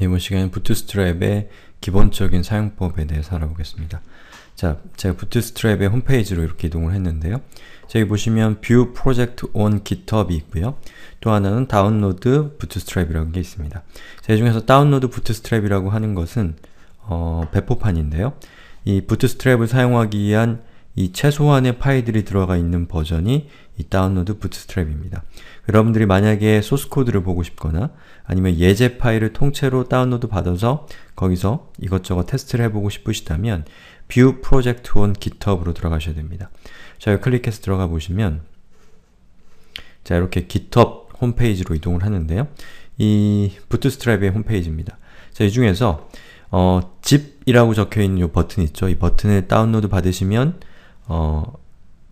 이번 시간에 부트스트랩의 기본적인 사용법에 대해서 알아보겠습니다. 자, 제가 부트스트랩의 홈페이지로 이렇게 이동을 했는데요. 저기 보시면 View Project on GitHub이 있고요. 또 하나는 다운로드 부트스트랩이라는 게 있습니다. 자, 중에서 다운로드 부트스트랩이라고 하는 것은 어, 배포판인데요. 이 부트스트랩을 사용하기 위한 이 최소한의 파일들이 들어가 있는 버전이 이 다운로드 부트스트랩입니다. 여러분들이 만약에 소스코드를 보고 싶거나 아니면 예제 파일을 통째로 다운로드 받아서 거기서 이것저것 테스트를 해보고 싶으시다면 뷰 프로젝트 원 github으로 들어가셔야 됩니다. 자, 여기 클릭해서 들어가 보시면 자, 이렇게 github 홈페이지로 이동을 하는데요. 이 부트스트랩의 홈페이지입니다. 자, 이 중에서 어, zip이라고 적혀있는 이 버튼 있죠? 이 버튼을 다운로드 받으시면 어,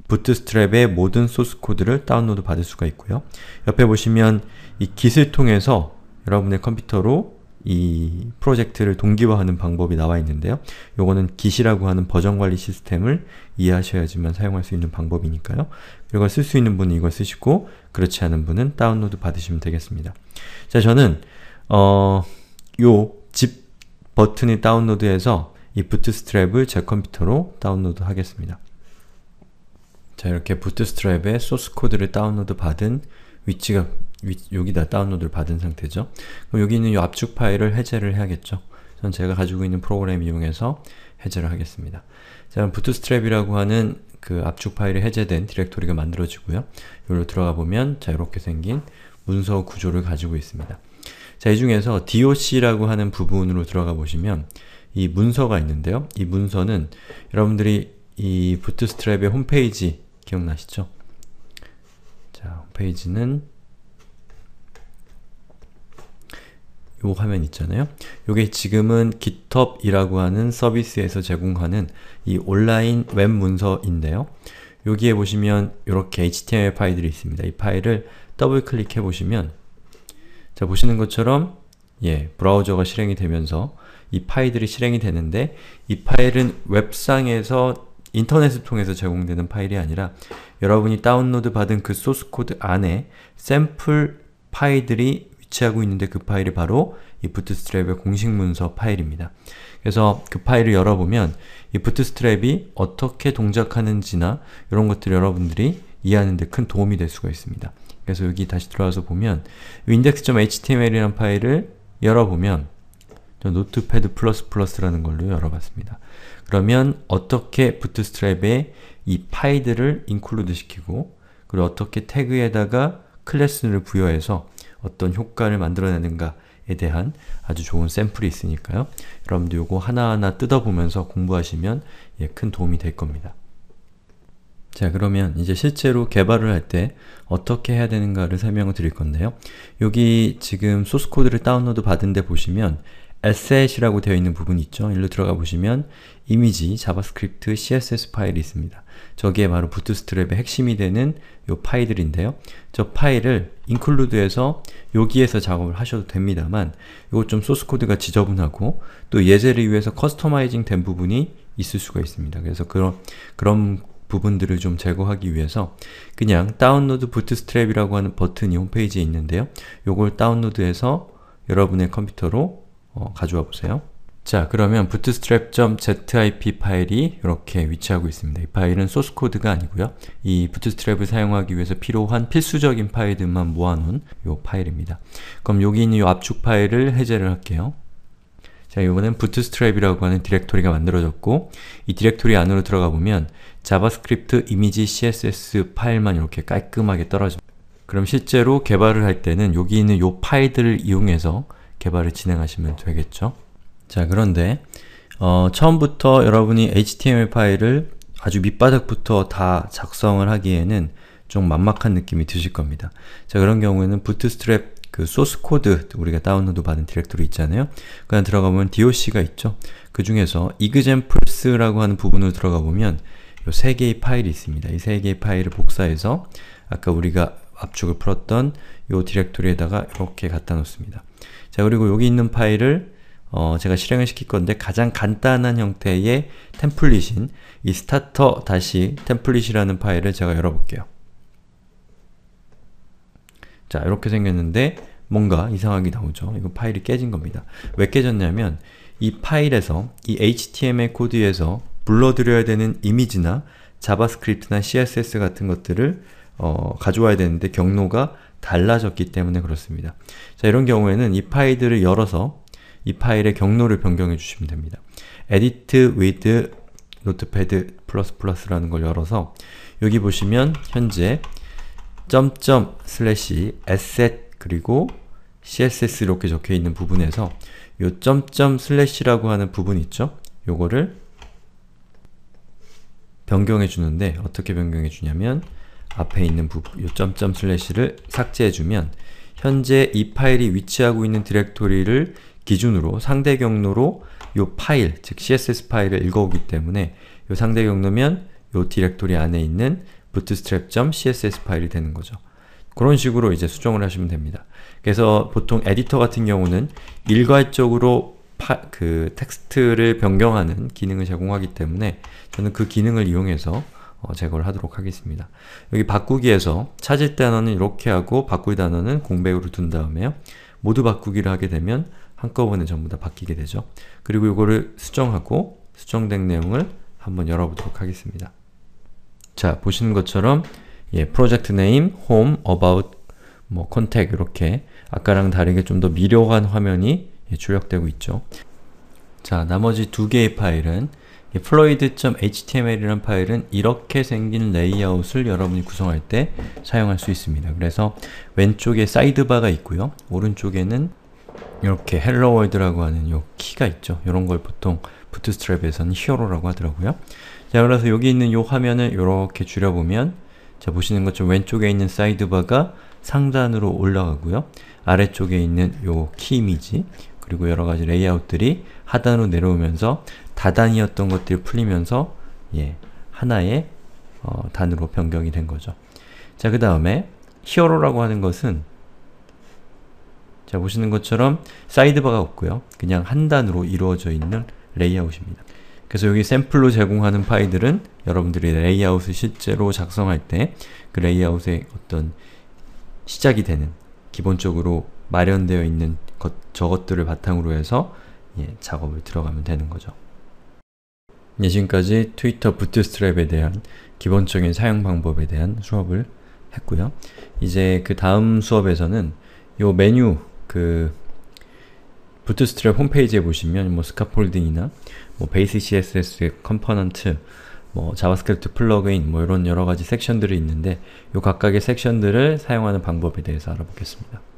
부트스트랩의 모든 소스 코드를 다운로드 받을 수가 있고요. 옆에 보시면 이 git을 통해서 여러분의 컴퓨터로 이 프로젝트를 동기화하는 방법이 나와 있는데요. 요거는 git이라고 하는 버전관리 시스템을 이해하셔야지만 사용할 수 있는 방법이니까요. 이걸 쓸 수 있는 분은 이걸 쓰시고 그렇지 않은 분은 다운로드 받으시면 되겠습니다. 자, 저는 어, 요집 버튼이 다운로드해서 이 부트스트랩을 제 컴퓨터로 다운로드 하겠습니다. 자 이렇게 부트스트랩의 소스 코드를 다운로드 받은 위치가 위, 여기다 다운로드를 받은 상태죠. 그럼 여기 있는 이 압축 파일을 해제를 해야겠죠. 전 제가 가지고 있는 프로그램 이용해서 해제를 하겠습니다. 자, 부트스트랩이라고 하는 그 압축 파일이 해제된 디렉토리가 만들어지고요. 여기로 들어가 보면 자 이렇게 생긴 문서 구조를 가지고 있습니다. 자, 이 중에서 doc라고 하는 부분으로 들어가 보시면 이 문서가 있는데요. 이 문서는 여러분들이 이 부트스트랩의 홈페이지 기억나시죠? 자, 페이지는 요 화면 있잖아요. 요게 지금은 GitHub이라고 하는 서비스에서 제공하는 이 온라인 웹 문서인데요. 여기에 보시면 이렇게 HTML 파일들이 있습니다. 이 파일을 더블 클릭해 보시면 자 보시는 것처럼 예 브라우저가 실행이 되면서 이 파일들이 실행이 되는데 이 파일은 웹상에서 인터넷을 통해서 제공되는 파일이 아니라 여러분이 다운로드 받은 그 소스 코드 안에 샘플 파일들이 위치하고 있는데 그 파일이 바로 이 부트스트랩의 공식 문서 파일입니다. 그래서 그 파일을 열어보면 이 부트스트랩이 어떻게 동작하는지나 이런 것들을 여러분들이 이해하는 데 큰 도움이 될 수가 있습니다. 그래서 여기 다시 들어와서 보면 index.html이라는 파일을 열어보면 노트패드 플러스플러스라는 걸로 열어봤습니다. 그러면 어떻게 부트스트랩에 이 파이들을 인클루드 시키고 그리고 어떻게 태그에다가 클래스를 부여해서 어떤 효과를 만들어내는가에 대한 아주 좋은 샘플이 있으니까요. 여러분도 요거 하나하나 뜯어보면서 공부하시면 예, 큰 도움이 될 겁니다. 자 그러면 이제 실제로 개발을 할 때 어떻게 해야 되는가를 설명을 드릴 건데요. 여기 지금 소스코드를 다운로드 받은 데 보시면 asset이라고 되어 있는 부분 있죠? 일로 들어가 보시면 이미지, 자바스크립트, css 파일이 있습니다. 저기에 바로 부트스트랩의 핵심이 되는 요 파일들인데요. 저 파일을 include에서 여기에서 작업을 하셔도 됩니다만 이거좀 소스코드가 지저분하고 또 예제를 위해서 커스터마이징 된 부분이 있을 수가 있습니다. 그래서 그런, 그런 부분들을 좀 제거하기 위해서 그냥 다운로드 부트스트랩이라고 하는 버튼이 홈페이지에 있는데요. 이걸 다운로드해서 여러분의 컴퓨터로 어, 가져와 보세요. 자, 그러면 bootstrap.zip 파일이 이렇게 위치하고 있습니다. 이 파일은 소스 코드가 아니고요. 이 bootstrap을 사용하기 위해서 필요한 필수적인 파일들만 모아놓은 이 파일입니다. 그럼 여기 있는 이 압축 파일을 해제를 할게요. 자, 이번엔 bootstrap이라고 하는 디렉토리가 만들어졌고 이 디렉토리 안으로 들어가 보면 자바스크립트 이미지 css 파일만 이렇게 깔끔하게 떨어집니다. 그럼 실제로 개발을 할 때는 여기 있는 이 파일들을 이용해서 개발을 진행하시면 되겠죠. 자, 그런데 어, 처음부터 여러분이 HTML 파일을 아주 밑바닥부터 다 작성을 하기에는 좀 막막한 느낌이 드실 겁니다. 자, 그런 경우에는 부트스트랩 그 소스 코드 우리가 다운로드 받은 디렉토리 있잖아요. 그냥 들어가 보면 doc가 있죠. 그 중에서 examples라고 하는 부분으 들어가 보면 이 세 개의 파일이 있습니다. 이 세 개의 파일을 복사해서 아까 우리가 압축을 풀었던 이 디렉토리에다가 이렇게 갖다 놓습니다. 자 그리고 여기 있는 파일을 어, 제가 실행을 시킬 건데 가장 간단한 형태의 템플릿인 이 스타터 다시 템플릿이라는 파일을 제가 열어볼게요. 자 이렇게 생겼는데 뭔가 이상하게 나오죠. 이거 파일이 깨진 겁니다. 왜 깨졌냐면 이 파일에서 이 HTML 코드에서 불러들여야 되는 이미지나 자바스크립트나 CSS 같은 것들을 어, 가져와야 되는데 경로가 달라졌기 때문에 그렇습니다. 자, 이런 경우에는 이 파일들을 열어서 이 파일의 경로를 변경해 주시면 됩니다. edit with notepad++ 라는 걸 열어서 여기 보시면 현재 점점 슬래시 asset 그리고 css 이렇게 적혀 있는 부분에서 요 점점 슬래시라고 하는 부분 있죠? 요거를 변경해 주는데 어떻게 변경해 주냐면 앞에 있는 부분, 요 점 점 슬래시를 삭제해주면 현재 이 파일이 위치하고 있는 디렉토리를 기준으로 상대 경로로 요 파일, 즉 css 파일을 읽어오기 때문에 요 상대 경로면 요 디렉토리 안에 있는 bootstrap.css 파일이 되는 거죠. 그런 식으로 이제 수정을 하시면 됩니다. 그래서 보통 에디터 같은 경우는 일괄적으로 파, 그 텍스트를 변경하는 기능을 제공하기 때문에 저는 그 기능을 이용해서 어, 제거를 하도록 하겠습니다. 여기 바꾸기에서 찾을 단어는 이렇게 하고 바꿀 단어는 공백으로 둔 다음에요. 모두 바꾸기를 하게 되면 한꺼번에 전부 다 바뀌게 되죠. 그리고 이거를 수정하고 수정된 내용을 한번 열어보도록 하겠습니다. 자, 보시는 것처럼 예, 프로젝트 네임, 홈, 어바웃, 뭐 컨택 이렇게 아까랑 다르게 좀 더 미려한 화면이 예, 출력되고 있죠. 자, 나머지 두 개의 파일은 이 floyd.html이라는 파일은 이렇게 생긴 레이아웃을 여러분이 구성할 때 사용할 수 있습니다. 그래서 왼쪽에 사이드바가 있고요. 오른쪽에는 이렇게 헬로 월드라고 하는 요 키가 있죠. 이런 걸 보통 부트스트랩에서는 히어로라고 하더라고요. 자, 그래서 여기 있는 요 화면을 이렇게 줄여보면 자, 보시는 것처럼 왼쪽에 있는 사이드바가 상단으로 올라가고요. 아래쪽에 있는 요 키 이미지 그리고 여러가지 레이아웃들이 하단으로 내려오면서 다단이었던 것들이 풀리면서 예, 하나의 어, 단으로 변경이 된 거죠. 자, 그 다음에 히어로라고 하는 것은 자, 보시는 것처럼 사이드바가 없고요. 그냥 한 단으로 이루어져 있는 레이아웃입니다. 그래서 여기 샘플로 제공하는 파일들은 여러분들이 레이아웃을 실제로 작성할 때 그 레이아웃의 어떤 시작이 되는 기본적으로 마련되어 있는 저것들을 바탕으로 해서 예, 작업을 들어가면 되는 거죠. 예, 지금까지 트위터 부트스트랩에 대한 기본적인 사용 방법에 대한 수업을 했고요. 이제 그 다음 수업에서는 요 메뉴 그 부트스트랩 홈페이지에 보시면 뭐 스카폴딩이나 뭐 베이스 c s s 컴포넌트, 뭐 자바스크립트 플러그인 뭐 이런 여러 가지 섹션들이 있는데 요 각각의 섹션들을 사용하는 방법에 대해서 알아보겠습니다.